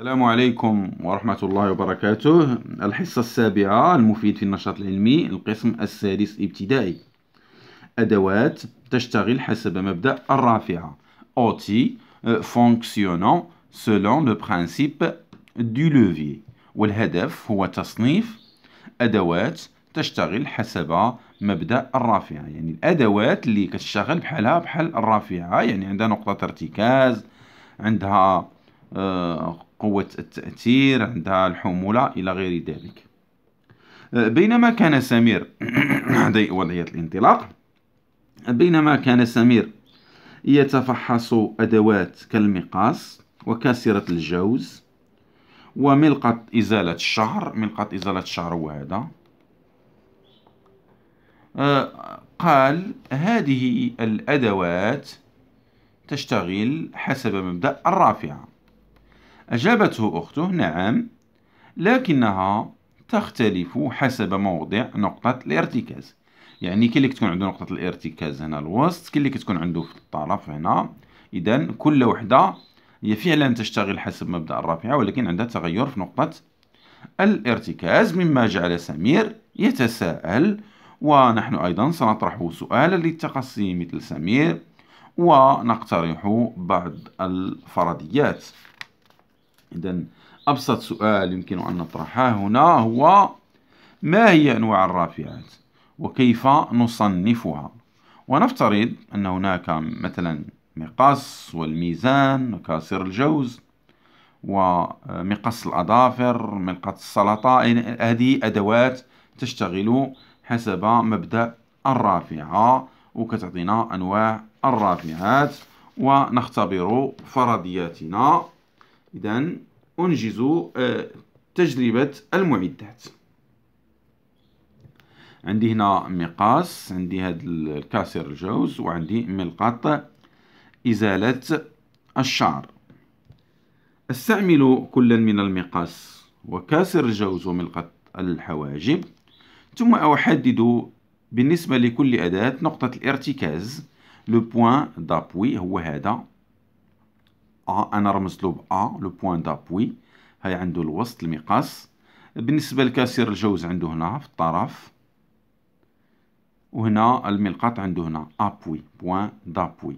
السلام عليكم ورحمة الله وبركاته الحصة السابعة المفيد في النشاط العلمي القسم السادس ابتدائي أدوات تشتغل حسب مبدأ الرافعة أوتي فونكسيونون سلون لو برانسيب دو لوفي والهدف هو تصنيف أدوات تشتغل حسب مبدأ الرافعة يعني الأدوات اللي كتشتغل بحالها بحال الرافعة يعني عندها نقطة ارتكاز عندها آه، قوة التأثير عندها الحمولة إلى غير ذلك آه، بينما كان سمير هذه وضعية الانطلاق بينما كان سمير يتفحص أدوات كالمقاس وكاسرة الجوز وملقط إزالة الشعر ملقط إزالة الشعر هو هذا آه، قال هذه الأدوات تشتغل حسب مبدأ الرافعة أجابته أخته نعم لكنها تختلف حسب موضع نقطة الارتكاز يعني كاين اللي كتكون عنده نقطة الارتكاز هنا الوسط كاين اللي كتكون عنده في الطرف هنا إذا كل وحدة هي فعلا تشتغل حسب مبدأ الرافعة ولكن عندها تغير في نقطة الارتكاز مما جعل سمير يتساءل ونحن أيضا سنطرح سؤالا للتقصي مثل سمير ونقترح بعض الفرضيات إذا أبسط سؤال يمكن أن نطرحه هنا هو ما هي أنواع الرافعات وكيف نصنفها ونفترض أن هناك مثلا مقص والميزان وكاسر الجوز ومقص الأظافر ملقط السلطة هذه أدوات تشتغل حسب مبدأ الرافعة وكتعطينا أنواع الرافعات ونختبر فرضياتنا إذا أنجز آه، تجربة المعدات عندي هنا مقاس عندي هذا الكاسر الجوز وعندي ملقط إزالة الشعر استعمل كلا من المقاس وكاسر الجوز وملقط الحواجب ثم أحدد بالنسبة لكل أداة نقطة الارتكاز لو بوان دابوي هو هذا آه، أنا رمز له ا لو بوان دابوي هاي عنده الوسط المقاس بالنسبة لكاسر الجوز عنده هنا في الطرف وهنا الملقط عنده هنا أبوي بوان دابوي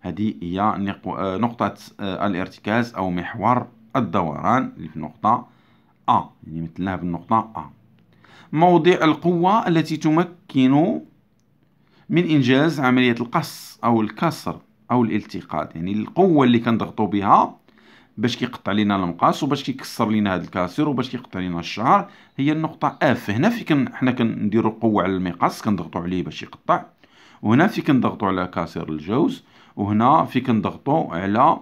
هذه هي آه، نقطة آه، الارتكاز أو محور الدوران اللي في النقطة أ يعني مثلناها بالنقطة أ موضع القوة التي تمكن من إنجاز عملية القص أو الكسر او الالتقاط يعني القوه اللي كنضغطوا بها باش كيقطع لينا المقاس وباش كيكسر لينا هذا الكاسر وباش كيقطع لينا الشعر هي النقطه اف هنا في كن حنا كنديروا قوه على المقاس كنضغطوا عليه باش يقطع وهنا في كنضغطوا على كاسر الجوز وهنا في كنضغطوا على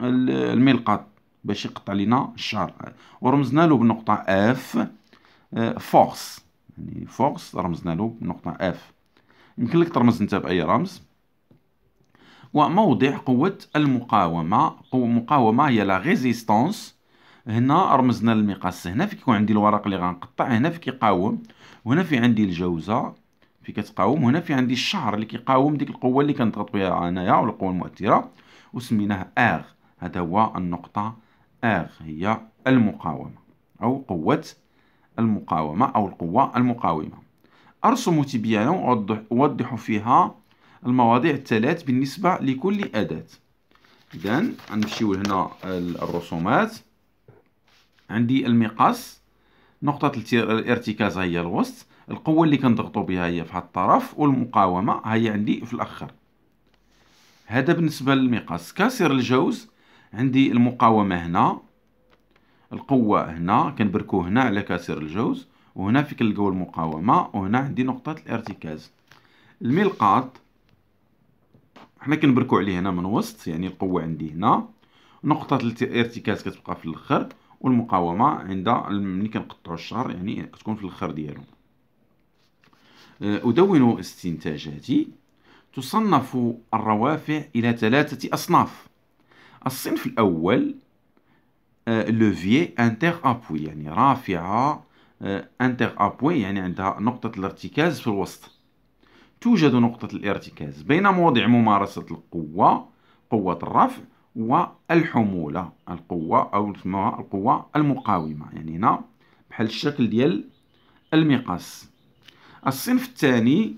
الملقط باش يقطع لينا الشعر ورمزنا له بنقطه اف فورس يعني فورس رمزنا له بنقطه اف يمكن لك ترمز انت باي رمز وموضع قوة المقاومة قوة المقاومة هي لا ريزيستونس هنا رمزنا للمقاس هنا في كيكون عندي الورق اللي غنقطع هنا في كيقاوم وهنا في عندي الجوزة في كتقاوم هنا في عندي الشعر اللي كيقاوم ديك القوة اللي كنضغط بها انايا ولا القوة المؤثرة وسميناه اغ هذا هو النقطة اغ هي المقاومة او قوة المقاومة او القوة المقاومة ارسم تبيانا واوضح فيها المواضيع الثلاث بالنسبة لكل أداة إذا نمشيو لهنا الرسومات عندي المقاس نقطة الارتكاز هي الوسط القوة اللي كنضغطو بها هي هذا الطرف والمقاومة هي عندي في الآخر هذا بالنسبة للمقاس كسر الجوز عندي المقاومة هنا القوة هنا كنبركو هنا على كسر الجوز وهنا في كنلقاو المقاومة وهنا عندي نقطة الارتكاز الملقاط حنا كنبركو عليه هنا من وسط يعني القوه عندي هنا نقطه الارتكاز كتبقى في الاخر والمقاومه عند ملي كنقطعوا الشعر يعني كتكون في الاخر ديالو أه، ادون استنتاجاتي تصنف الروافع الى ثلاثه اصناف الصنف الاول لوفيي انتر ابوي يعني رافعه انتر أه، ابوي يعني عندها نقطه الارتكاز في الوسط توجد نقطة الارتكاز بين موضع ممارسة القوة قوة الرفع والحمولة القوة أو نسموها القوة المقاومة يعني هنا بحال الشكل ديال المقاس الصنف الثاني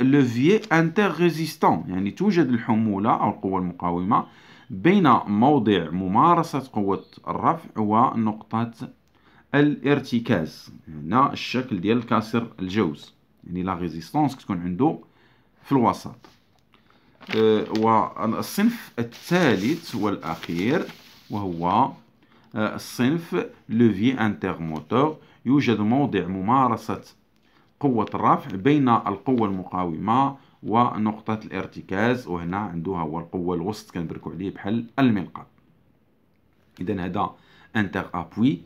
لوفيي انتر ريزيستون يعني توجد الحمولة أو القوة المقاومة بين موضع ممارسة قوة الرفع ونقطة الارتكاز هنا الشكل ديال كاسر الجوز يعني لا ريزيستونس كتكون عنده في الوسط آه، والصنف الثالث والأخير وهو أه الصنف لوفي موتور يوجد موضع ممارسة قوة الرفع بين القوة المقاومة ونقطة الارتكاز وهنا عندها هو القوة الوسط كنبركو عليه بحال المنقار إذا هذا انتر أبوي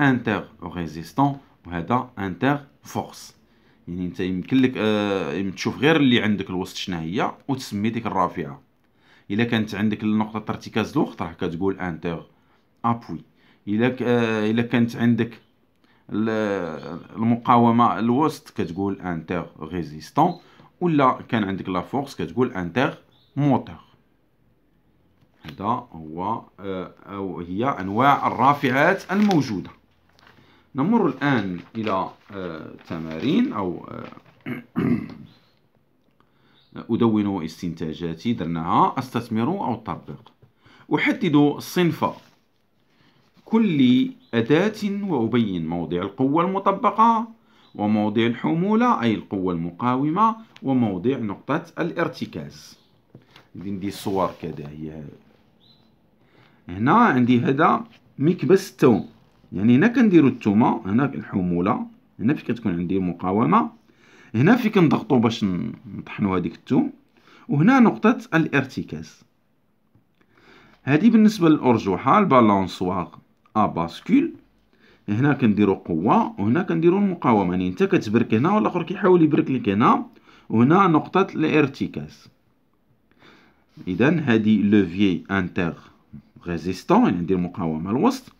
انتر ريزيستون وهذا انتر فورس يعني انت يمكن لك آه تشوف غير اللي عندك الوسط شنو هي وتسمي ديك الرافعه الا كانت عندك نقطه ارتكاز الوقت راه كتقول انتر ابوي الا آه الا كانت عندك المقاومه الوسط كتقول انتر ريزيستون ولا كان عندك لا فورس كتقول انتر موتور هذا هو آه، او هي انواع الرافعات الموجوده نمر الآن إلى آه، تمارين أو آه، أدون استنتاجاتي درناها أستثمر أو أطبق أحدد صنف كل أداة وأبين موضع القوة المطبقة وموضع الحمولة أي القوة المقاومة وموضع نقطة الارتكاز عندي صور كذا هي هنا عندي هذا مكبس التوم يعني هنا كنديرو التومه هنا الحموله هنا فين كتكون عندي المقاومه هنا فين كنضغطو باش نطحنو هذيك التوم وهنا نقطه الارتكاز هذه بالنسبه للارجوحه البالونسواغ ا باسكول هنا كنديرو قوه وهنا كنديرو المقاومه يعني انت كتبرك هنا والاخر كيحاول يبرك لك هنا وهنا نقطه الارتكاز اذا هذه لوفيي انتر ريزيستون يعني ندير مقاومه الوسط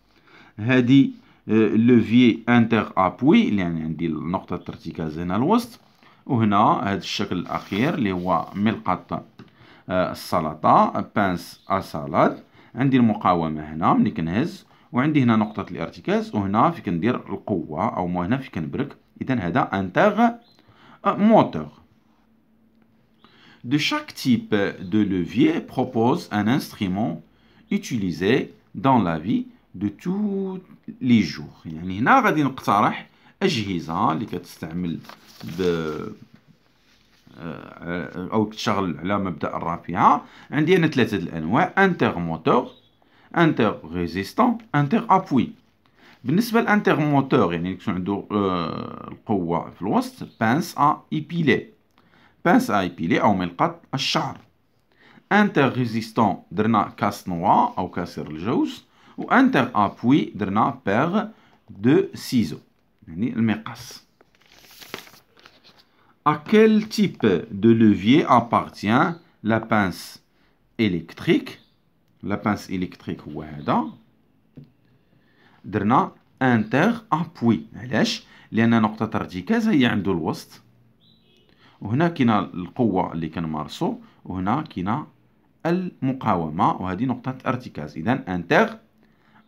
هذه لوفي انتر ابوي يعني عندي نقطه الارتكاز هنا الوسط وهنا هذا الشكل الاخير اللي هو ملقط آه، السلطه بانس السلاد عندي المقاومه هنا ملي كنهز وعندي هنا نقطه الارتكاز وهنا في كندير القوه او هنا في كنبرك اذا هذا انتر موتور De chaque type de levier propose un instrument utilisé dans la vie دو تو لي جور يعني هنا غادي نقترح اجهزه اللي كتستعمل ب آه، او تشغل على مبدا الرافعه عندي انا ثلاثه الانواع انتر موتور انتر ريزيستون انتر ابوي بالنسبه للانتر موتور يعني يكون عنده آه، القوه في الوسط بانس ا ايبيلي بانس ا ايبيلي او ملقط الشعر انتر ريزيستون درنا كاس نوا او كاسر الجوز وانتر ابوي درنا بيغ دو سيزو يعني المقص À quel type de levier appartient la pince électrique La pince électrique هو هذا درنا انتر ابوي علاش لان نقطه ارتكاز هي عنده الوسط وهنا كاينه القوه اللي كنمارسو وهنا كاينه المقاومه وهذه نقطه ارتكاز اذا انتر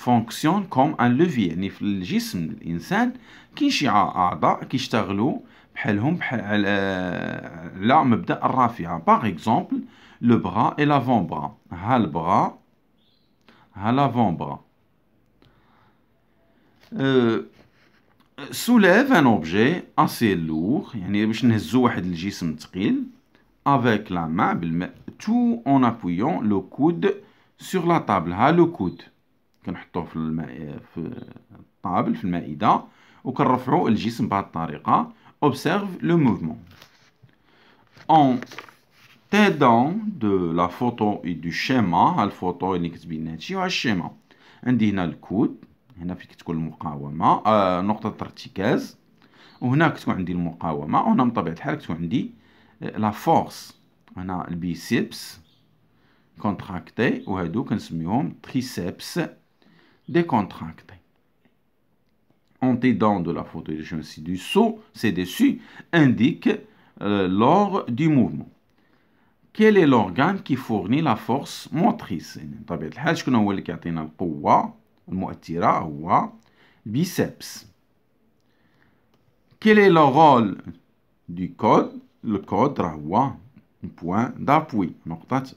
فونكسيون كوم ان لوفي يعني في الجسم الانسان كاين شي اعضاء كيشتغلوا بحالهم بحال على مبدا الرافعه باغ اكزومبل لو برا اي لافون برا ها البرا ها لافون برا أه soulève ان اوبجي اسي لور يعني باش نهزو واحد الجسم ثقيل افيك لا ما بالماء تو اون ابويون لو كود سور لا طابل ها لو كود كنحطوه في الماء في الطابل في المائده وكنرفعوا الجسم بهذه الطريقه observe لو موفمون اون تيدون دو la اي دو شيما ها الفوتو اللي كتبين هادشي وعلى الشيما عندي هنا الكود هنا فين كتكون المقاومه آه نقطه الارتكاز وهنا كتكون عندي المقاومه وهنا من طبيعه الحال كتكون عندي لا آه، فورس هنا البيسيبس كونتراكتي وهادو كنسميهم تريسيبس décontracté. aidant de la photo de du saut, c'est dessus indique euh, du mouvement. Quel est l'organe qui fournit la force motrice biceps. Quel est le rôle du code Le code un point d'appui نقطة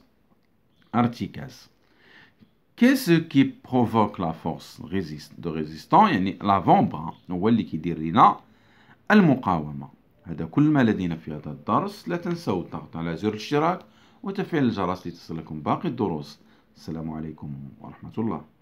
qu'est-ce qui provoque la force de ريزيستون يعني لافون بان هو اللي كيدير لينا المقاومه هذا كل ما لدينا في هذا الدرس لا تنسوا الضغط على زر الاشتراك وتفعيل الجرس لتصلكم باقي الدروس السلام عليكم ورحمه الله